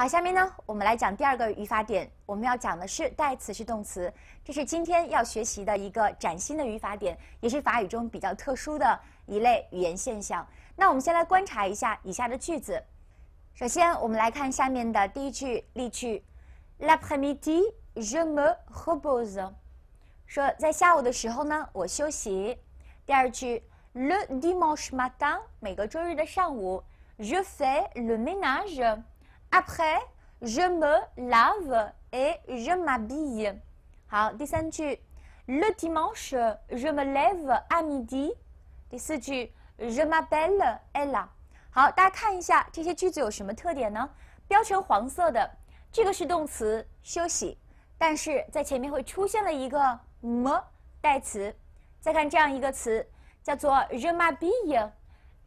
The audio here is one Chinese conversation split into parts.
好，下面呢，我们来讲第二个语法点。我们要讲的是代词是动词，这是今天要学习的一个崭新的语法点，也是法语中比较特殊的一类语言现象。那我们先来观察一下以下的句子。首先，我们来看下面的第一句例句：La p r i m i t i je me repose。说在下午的时候呢，我休息。第二句：Le dimanche matin，每个周日的上午，je fais le ménage。après，je me lave et je m'habille。好，第三句，le dimanche je me lève à midi。第四句，je m h a b e l l e e l l a 好，大家看一下这些句子有什么特点呢？标成黄色的，这个是动词休息，但是在前面会出现了一个么代词。再看这样一个词，叫做 je m h a b i l l e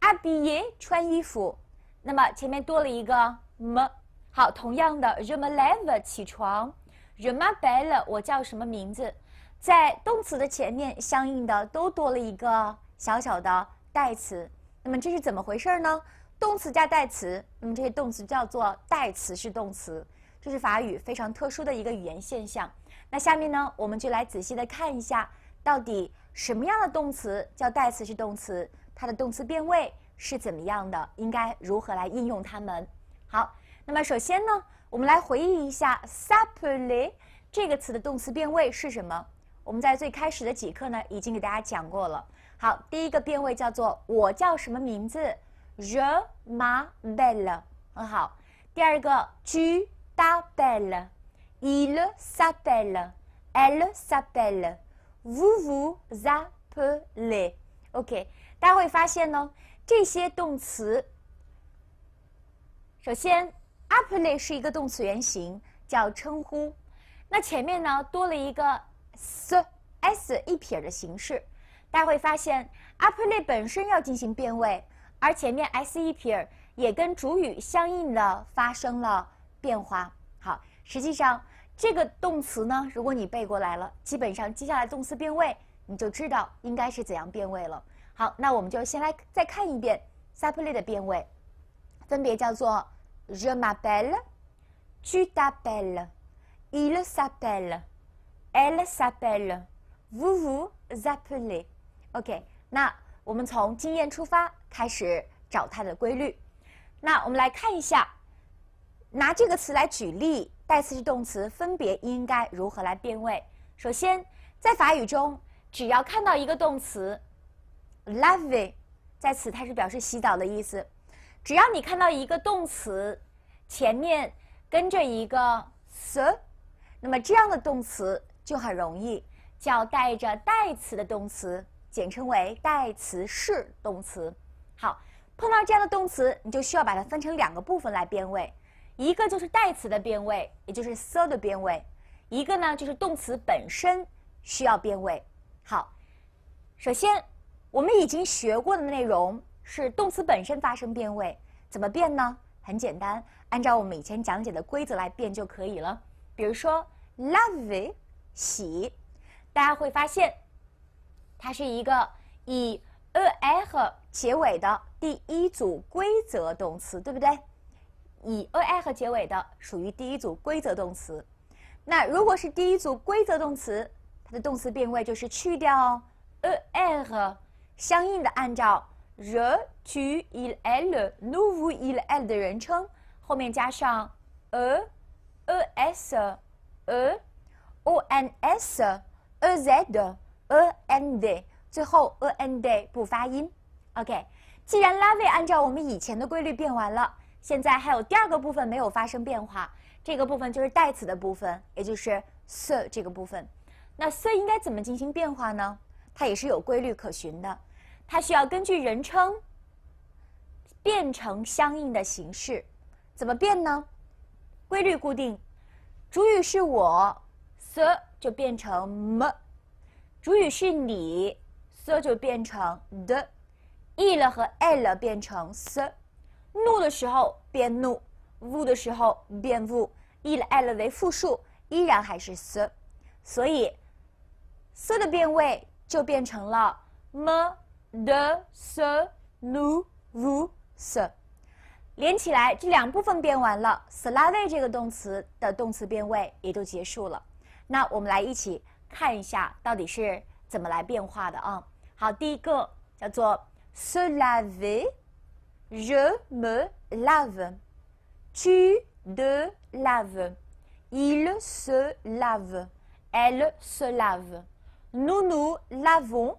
h a b i l l e 穿衣服。那么前面多了一个。么好，同样的，je me l e v e 起床，je m a belle 我叫什么名字？在动词的前面，相应的都多了一个小小的代词。那么这是怎么回事呢？动词加代词，那么这些动词叫做代词是动词，这是法语非常特殊的一个语言现象。那下面呢，我们就来仔细的看一下，到底什么样的动词叫代词是动词，它的动词变位是怎么样的，应该如何来应用它们？好，那么首先呢，我们来回忆一下 s a p p e l e 这个词的动词变位是什么？我们在最开始的几课呢，已经给大家讲过了。好，第一个变位叫做我叫什么名字？Je m a b e l l e 很好。第二个，Tu t a p e l l e i l s'appelle，Elle s'appelle，Vous vous appelez。OK，大家会发现呢，这些动词。首先，uply 是一个动词原形，叫称呼。那前面呢多了一个 s s 一撇的形式，大家会发现 uply 本身要进行变位，而前面 s 一撇也跟主语相应的发生了变化。好，实际上这个动词呢，如果你背过来了，基本上接下来动词变位你就知道应该是怎样变位了。好，那我们就先来再看一遍 s uply 的变位，分别叫做。Je m'appelle, tu t'appelles, il s'appelle, elle s'appelle, vous vous appelez. OK，那我们从经验出发开始找它的规律。那我们来看一下，拿这个词来举例，代词是动词，分别应该如何来变位？首先，在法语中，只要看到一个动词 l a v e 在此它是表示洗澡的意思。只要你看到一个动词，前面跟着一个 so，那么这样的动词就很容易叫带着代词的动词，简称为代词式动词。好，碰到这样的动词，你就需要把它分成两个部分来变位，一个就是代词的变位，也就是 so 的变位；一个呢就是动词本身需要变位。好，首先我们已经学过的内容。是动词本身发生变位，怎么变呢？很简单，按照我们以前讲解的规则来变就可以了。比如说，love 喜，大家会发现，它是一个以 ei 结尾的第一组规则动词，对不对？以 ei 结尾的属于第一组规则动词。那如果是第一组规则动词，它的动词变位就是去掉 ei 和，相应的按照。the to il l n o u v e w u il l 的人称后面加上 a a s a o n s a z a n d 最后 a n d 不发音。OK，既然 la ve 按照我们以前的规律变完了，现在还有第二个部分没有发生变化，这个部分就是代词的部分，也就是 se 这个部分。那 se 应该怎么进行变化呢？它也是有规律可循的。它需要根据人称变成相应的形式，怎么变呢？规律固定，主语是我 s 就变成 m 主语是你 s 就变成 the；e 了和 l 了变成 so；no 的时候变 no，u 的时候变 u；e 了 l 为复数，依然还是 so。所以 so 的变位就变成了 m de se l s v e 连起来，这两部分变完了，se laver 这个动词的动词变位也就结束了。那我们来一起看一下到底是怎么来变化的啊？好，第一个叫做 se laver，je me lave，tu te laves，il se lave，elle se lave，nous nous lavons。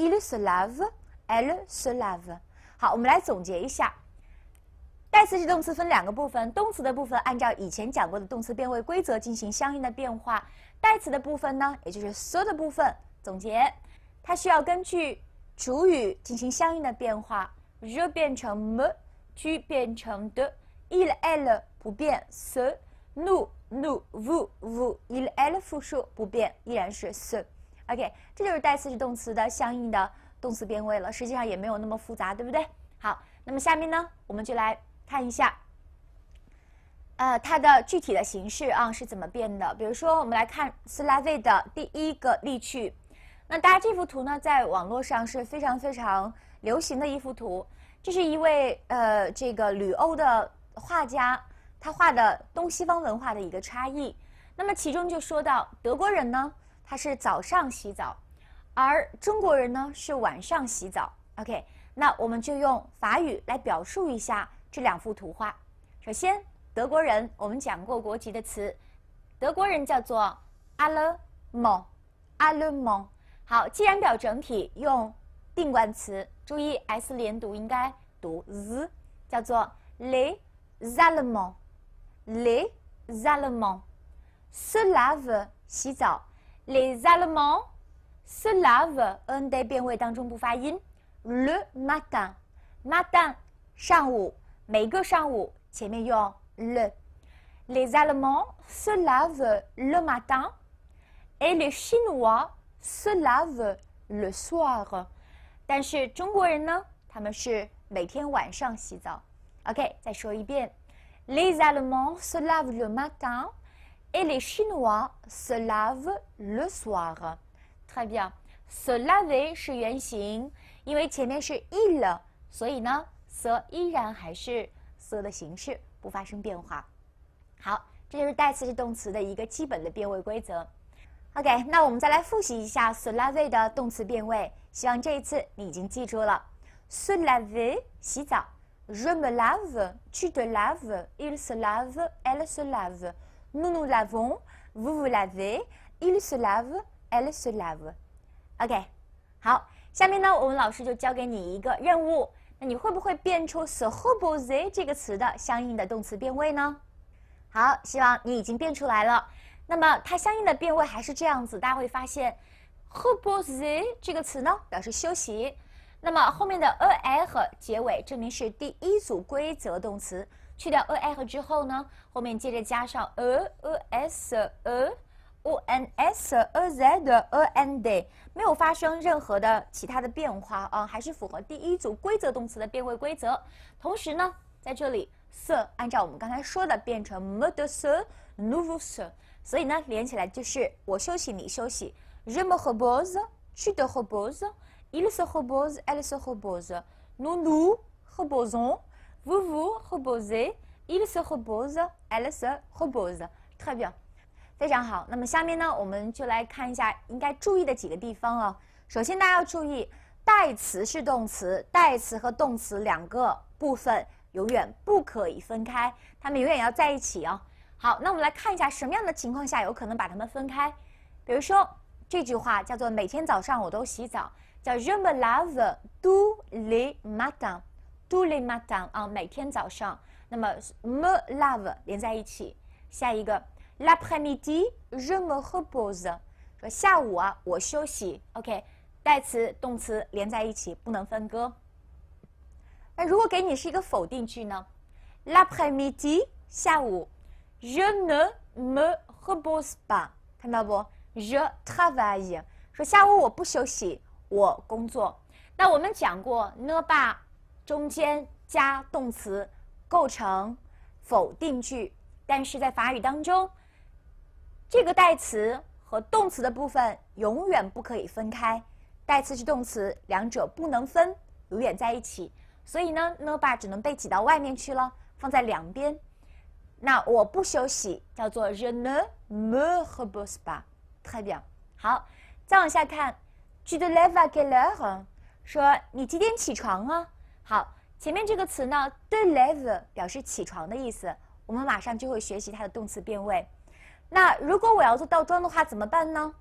i l s s love, ilus love。好，我们来总结一下，代词是动词分两个部分，动词的部分按照以前讲过的动词变位规则进行相应的变化，代词的部分呢，也就是 so 的部分，总结，它需要根据主语进行相应的变化，r 变成 m，u 变成 d，il l 不变，so nu nu vu vu il l 复数不变，依然是 so。OK，这就是代词是动词的相应的动词变位了，实际上也没有那么复杂，对不对？好，那么下面呢，我们就来看一下，呃，它的具体的形式啊是怎么变的。比如说，我们来看 s l a v 的第一个例句。那大家这幅图呢，在网络上是非常非常流行的一幅图。这是一位呃这个旅欧的画家，他画的东西方文化的一个差异。那么其中就说到德国人呢。他是早上洗澡，而中国人呢是晚上洗澡。OK，那我们就用法语来表述一下这两幅图画。首先，德国人，我们讲过国籍的词，德国人叫做 a l l e m a n a l l e m a n 好，既然表整体，用定冠词，注意 s 连读应该读 z，叫做 Les a l l e m a n l e s a l l e m a n s e l a v e 洗澡。Les Allemands se lavent, un des biens le matin. Matin, 上午，每个上午前面用 le. Les Allemands se lavent le matin et les Chinois se lavent le soir. Les Allemands se lavent le matin Et les Chinois se lavent le soir. Très bien. Se laver 是原形，因为前面是 il，所以呢，se 依然还是 se 的形式，不发生变化。好，这就是代词是动词的一个基本的变位规则。OK，那我们再来复习一下 se laver 的动词变位，希望这一次你已经记住了 se laver。洗澡 j e me lave, tu te laves, ils se l a v e n elles se lavent. Nous l'avons, vous l'avez, ils se l a v e elles se l a v e OK，好，下面呢，我们老师就交给你一个任务。那你会不会变出 se r e p o s e 这个词的相应的动词变位呢？好，希望你已经变出来了。那么它相应的变位还是这样子，大家会发现 r u p o s e 这个词呢，表示休息。那么后面的 a 和结尾，证明是第一组规则动词。去掉 a 和之后呢，后面接着加上 a a s a o n s a z a n d，没有发生任何的其他的变化啊，还是符合第一组规则动词的变位规则。同时呢，在这里 s 按照我们刚才说的变成 mod s nov s，所以呢，连起来就是我休息，你休息。o 么和 o s 去的和 o s Il se repose, elle se repose. Nous nous reposons, vous vous reposez, il se repose, elle se repose. 好，非常好。那么下面呢，我们就来看一下应该注意的几个地方哦。首先，大家要注意，代词是动词，代词和动词两个部分永远不可以分开，它们永远要在一起哦。好，那我们来看一下什么样的情况下有可能把它们分开。比如说这句话叫做每天早上我都洗澡。叫 je me lave tous les matins，tous les matins 啊，每天早上。那么 me lave 连在一起。下一个，la première je me repose。说下午啊，我休息。OK，代词、动词连在一起，不能分割。那如果给你是一个否定句呢？la première 下午 je ne me repose pas，看到不？je travaille。说下午我不休息。我工作。那我们讲过 ne 吧，中间加动词，构成否定句。但是在法语当中，这个代词和动词的部分永远不可以分开。代词是动词，两者不能分，永远在一起。所以呢，ne 吧只能被挤到外面去了，放在两边。那我不休息，叫做 je ne me repose pas。好。再往下看。To leave a g e l l o 说你几点起床啊？好，前面这个词呢，to l e v e 表示起床的意思，我们马上就会学习它的动词变位。那如果我要做倒装的话怎么办呢？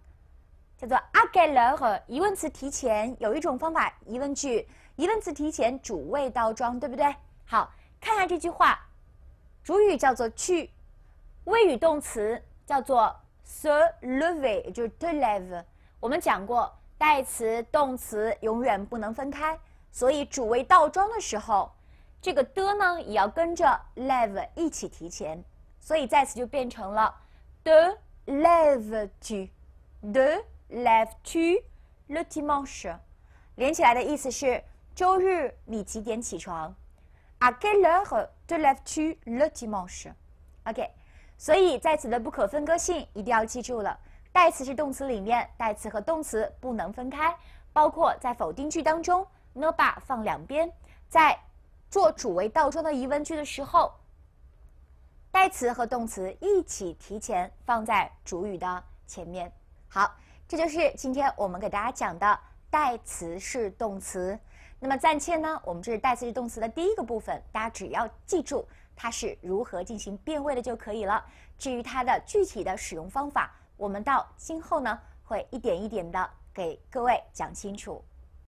叫做 a g e l l o 疑问词提前，有一种方法，疑问句疑问词提前主谓倒装，对不对？好，看下这句话，主语叫做去，谓语动词叫做 s o l e v e 就 to l e v e 我们讲过。代词、动词永远不能分开，所以主谓倒装的时候，这个的呢也要跟着 l e v e 一起提前，所以在此就变成了 the l e v e to the l e v e to l'ottimo sh，连起来的意思是周日你几点起床？阿盖勒和 e h e leave to l'ottimo sh，OK，所以在此的不可分割性一定要记住了。代词是动词里面，代词和动词不能分开。包括在否定句当中，neba 放两边；在做主谓倒装的疑问句的时候，代词和动词一起提前放在主语的前面。好，这就是今天我们给大家讲的代词是动词。那么暂且呢，我们这是代词是动词的第一个部分，大家只要记住它是如何进行变位的就可以了。至于它的具体的使用方法，我们到今后呢，会一点一点的给各位讲清楚。